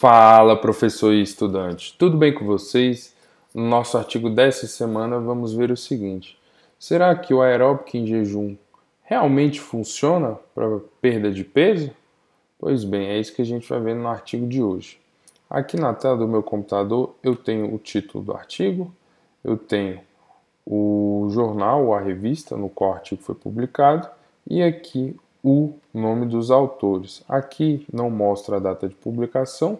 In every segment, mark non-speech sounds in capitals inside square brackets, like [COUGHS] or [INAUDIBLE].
Fala, professor e estudante. Tudo bem com vocês? No nosso artigo dessa semana vamos ver o seguinte: será que o aeróbico em jejum realmente funciona para perda de peso? Pois bem, é isso que a gente vai ver no artigo de hoje. Aqui na tela do meu computador eu tenho o título do artigo, eu tenho o jornal, a revista no qual o artigo foi publicado e aqui o nome dos autores. Aqui não mostra a data de publicação,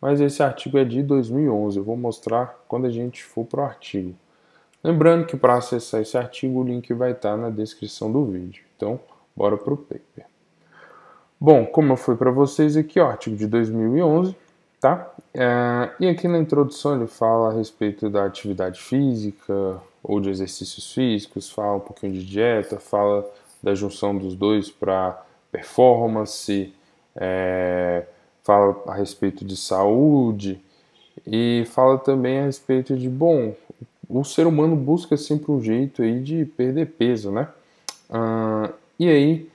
mas esse artigo é de 2011, eu vou mostrar quando a gente for para o artigo. Lembrando que para acessar esse artigo o link vai estar tá na descrição do vídeo, então bora para o paper. Bom, como eu fui para vocês aqui, o artigo de 2011, tá? É, e aqui na introdução ele fala a respeito da atividade física ou de exercícios físicos, fala um pouquinho de dieta, fala da junção dos dois para performance, é, fala a respeito de saúde e fala também a respeito de, bom, o ser humano busca sempre um jeito aí de perder peso, né? Ah, e aí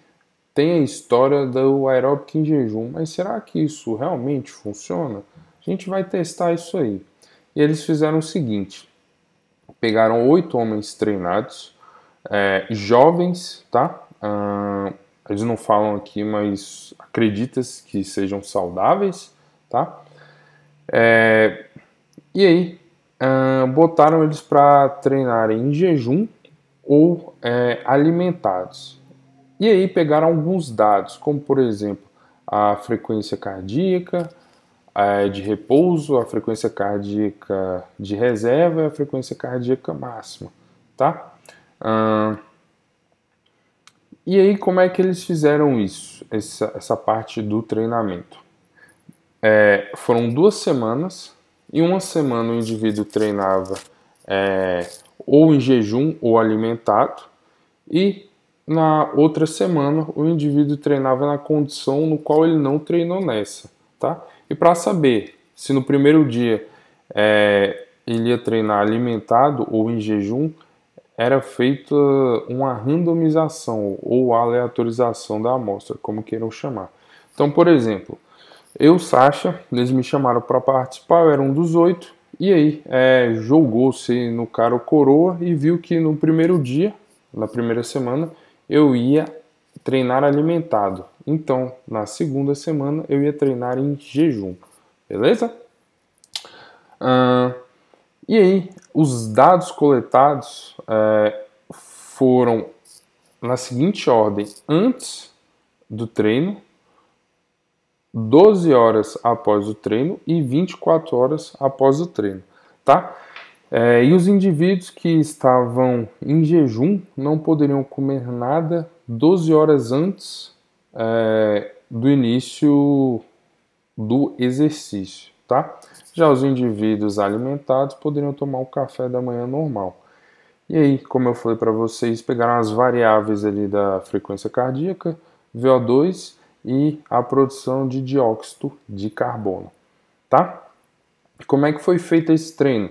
tem a história do aeróbico em jejum, mas será que isso realmente funciona? A gente vai testar isso aí. E eles fizeram o seguinte: pegaram oito homens treinados, é, jovens, tá? Ah, eles não falam aqui, mas acreditas que sejam saudáveis, tá? É, e aí, uh, botaram eles para treinarem em jejum ou é, alimentados. E aí pegaram alguns dados, como por exemplo a frequência cardíaca é, de repouso, a frequência cardíaca de reserva e a frequência cardíaca máxima, tá? Uh, e aí, como é que eles fizeram isso, essa, essa parte do treinamento? É, foram duas semanas, e uma semana o indivíduo treinava é, ou em jejum ou alimentado, e na outra semana o indivíduo treinava na condição no qual ele não treinou nessa, tá? E para saber se no primeiro dia é, ele ia treinar alimentado ou em jejum, era feita uma randomização ou aleatorização da amostra, como queiram chamar. Então, por exemplo, eu, Sasha, eles me chamaram para participar, eu era um dos oito, e aí é, jogou-se no cara o coroa e viu que no primeiro dia, na primeira semana, eu ia treinar alimentado. Então, na segunda semana, eu ia treinar em jejum, beleza? e aí, os dados coletados é, foram na seguinte ordem: antes do treino, 12 horas após o treino e 24 horas após o treino, tá? É, e os indivíduos que estavam em jejum não poderiam comer nada 12 horas antes é, do início do exercício, tá? Já os indivíduos alimentados poderiam tomar o café da manhã normal. E aí, como eu falei para vocês, pegaram as variáveis ali da frequência cardíaca, VO2 e a produção de dióxido de carbono, tá? Como é que foi feito esse treino?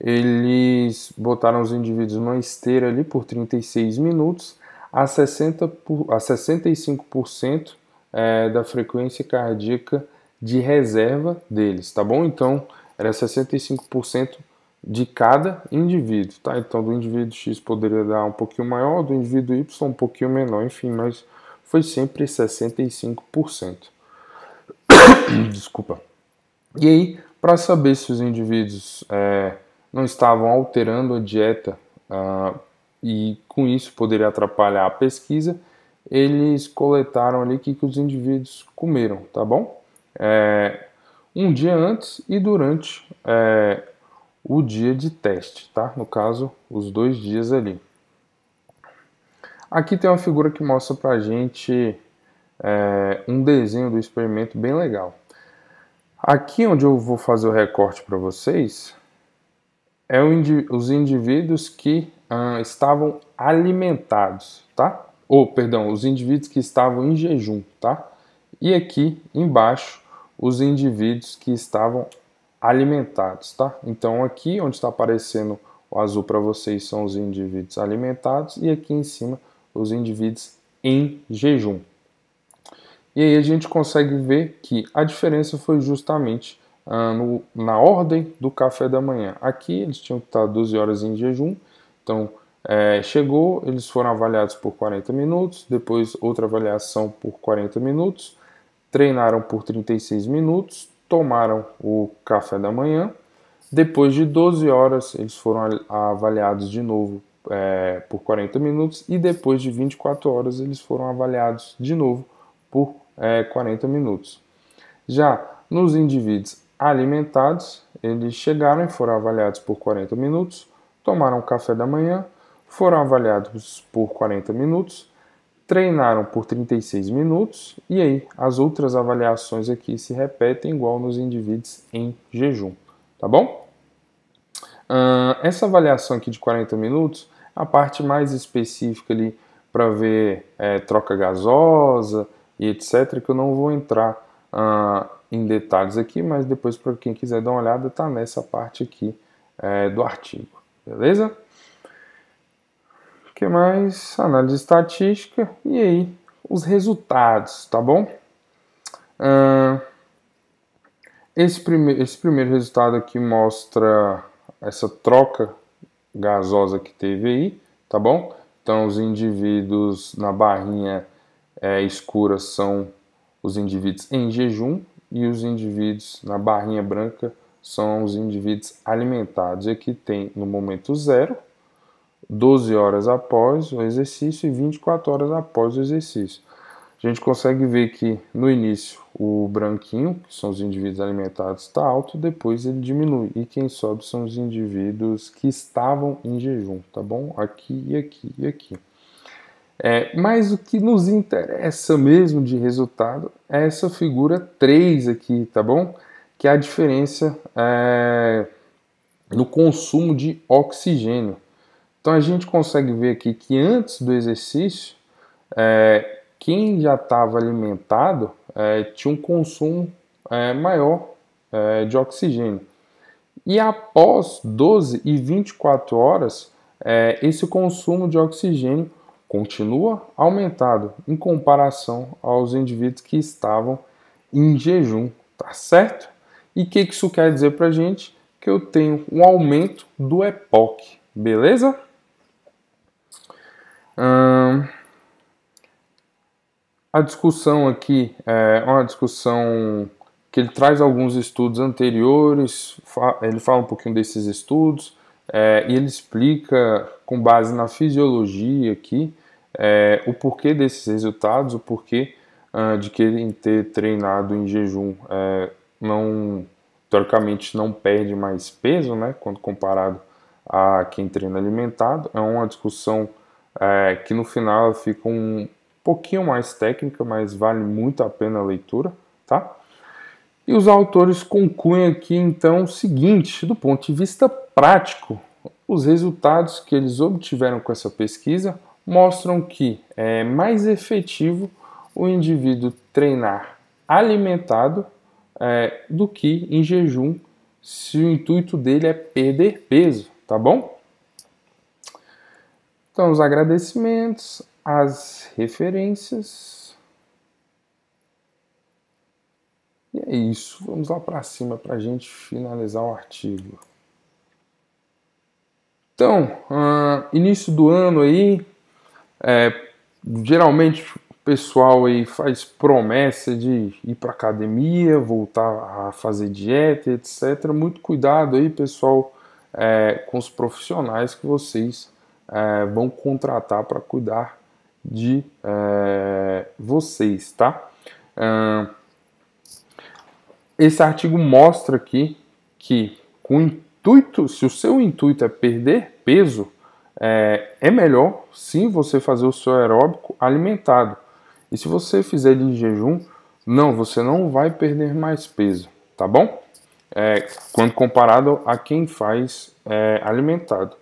Eles botaram os indivíduos numa esteira ali por 36 minutos a, 60 por, a 65% é, eh, da frequência cardíaca de reserva deles, tá bom? Então, era 65% de cada indivíduo, tá? Então, do indivíduo X poderia dar um pouquinho maior, do indivíduo Y um pouquinho menor, enfim, mas foi sempre 65%. [COUGHS] Desculpa. E aí, para saber se os indivíduos é, não estavam alterando a dieta ah, e com isso poderia atrapalhar a pesquisa, eles coletaram ali o que, que os indivíduos comeram, tá bom? é, um dia antes e durante é, o dia de teste, tá? No caso, os dois dias ali. Aqui tem uma figura que mostra pra gente é, um desenho do experimento bem legal. Aqui onde eu vou fazer o recorte para vocês é os indivíduos que ah, estavam alimentados, tá? Ou, perdão, os indivíduos que estavam em jejum, tá? E aqui embaixo os indivíduos que estavam alimentados, tá? Então aqui onde está aparecendo o azul para vocês são os indivíduos alimentados e aqui em cima os indivíduos em jejum. E aí a gente consegue ver que a diferença foi justamente ah, no, na ordem do café da manhã. Aqui eles tinham que tá estar 12 horas em jejum, então é, chegou, eles foram avaliados por 40 minutos, depois outra avaliação por 40 minutos, treinaram por 36 minutos, tomaram o café da manhã. Depois de 12 horas, eles foram avaliados de novo é, por 40 minutos e depois de 24 horas, eles foram avaliados de novo por é, 40 minutos. Já nos indivíduos alimentados, eles chegaram e foram avaliados por 40 minutos, tomaram o café da manhã, foram avaliados por 40 minutos, treinaram por 36 minutos e aí as outras avaliações aqui se repetem igual nos indivíduos em jejum, tá bom? Uh, essa avaliação aqui de 40 minutos, a parte mais específica ali para ver é, troca gasosa e etc, que eu não vou entrar uh, em detalhes aqui, mas depois para quem quiser dar uma olhada, tá nessa parte aqui é, do artigo, beleza? que é mais? Análise estatística e aí os resultados, tá bom? Uh, esse, prime esse primeiro resultado aqui mostra essa troca gasosa que teve aí, tá bom? Então, os indivíduos na barrinha é, escura são os indivíduos em jejum e os indivíduos na barrinha branca são os indivíduos alimentados. E aqui tem no momento zero, 12 horas após o exercício e 24 horas após o exercício. A gente consegue ver que no início o branquinho, que são os indivíduos alimentados, está alto, depois ele diminui. E quem sobe são os indivíduos que estavam em jejum, tá bom? Aqui e aqui e aqui. É, mas o que nos interessa mesmo de resultado é essa figura 3 aqui, tá bom? Que é a diferença é, no consumo de oxigênio. Então a gente consegue ver aqui que antes do exercício, é, quem já estava alimentado é, tinha um consumo é, maior é, de oxigênio. E após 12 e 24 horas, é, esse consumo de oxigênio continua aumentado em comparação aos indivíduos que estavam em jejum, tá certo? E o que isso quer dizer para gente? Que eu tenho um aumento do EPOC, beleza? a discussão aqui é uma discussão que ele traz alguns estudos anteriores, ele fala um pouquinho desses estudos é, e ele explica, com base na fisiologia aqui, é, o porquê desses resultados, o porquê uh, de que ele ter treinado em jejum é, não, teoricamente, não perde mais peso, né, quando comparado a quem treina alimentado. É uma discussão é, que no final fica um pouquinho mais técnica, mas vale muito a pena a leitura, tá? E os autores concluem aqui então o seguinte, do ponto de vista prático, os resultados que eles obtiveram com essa pesquisa mostram que é mais efetivo o indivíduo treinar alimentado é, do que em jejum se o intuito dele é perder peso, tá bom? Então, os agradecimentos, as referências. E é isso. Vamos lá para cima para a gente finalizar o artigo. Então, uh, início do ano aí, é, geralmente o pessoal aí faz promessa de ir para academia, voltar a fazer dieta, etc. Muito cuidado aí, pessoal, é, com os profissionais que vocês é, vão contratar para cuidar de é, vocês, tá? É, esse artigo mostra aqui que com intuito, se o seu intuito é perder peso, é, é melhor sim você fazer o seu aeróbico alimentado. E se você fizer de jejum, não, você não vai perder mais peso, tá bom? É, quando comparado a quem faz é, alimentado.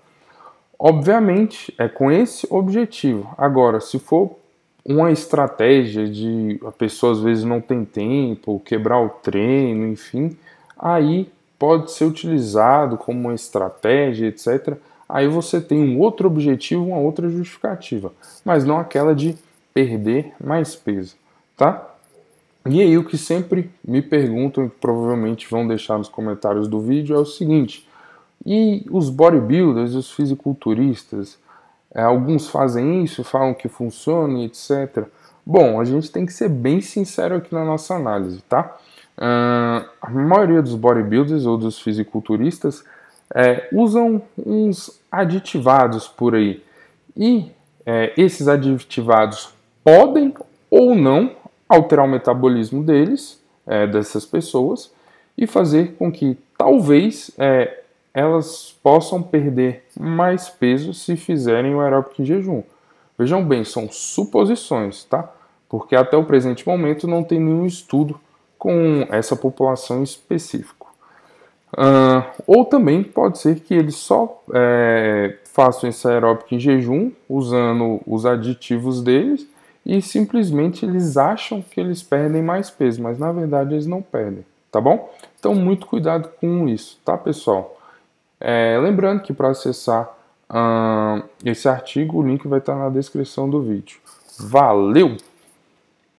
Obviamente, é com esse objetivo. Agora, se for uma estratégia de a pessoa às vezes não tem tempo, quebrar o treino, enfim, aí pode ser utilizado como uma estratégia, etc. Aí você tem um outro objetivo, uma outra justificativa, mas não aquela de perder mais peso, tá? E aí o que sempre me perguntam e provavelmente vão deixar nos comentários do vídeo é o seguinte: e os bodybuilders, os fisiculturistas, é, alguns fazem isso, falam que funciona, etc. Bom, a gente tem que ser bem sincero aqui na nossa análise, tá? Uh, a maioria dos bodybuilders ou dos fisiculturistas é, usam uns aditivados por aí. E é, esses aditivados podem ou não alterar o metabolismo deles, é, dessas pessoas, e fazer com que talvez é, elas possam perder mais peso se fizerem o aeróbico em jejum. Vejam bem, são suposições, tá? Porque até o presente momento não tem nenhum estudo com essa população específica. Uh, ou também pode ser que eles só é, façam esse aeróbico em jejum, usando os aditivos deles, e simplesmente eles acham que eles perdem mais peso, mas na verdade eles não perdem, tá bom? Então muito cuidado com isso, tá pessoal? É, lembrando que para acessar esse artigo, o link vai estar tá na descrição do vídeo. Valeu!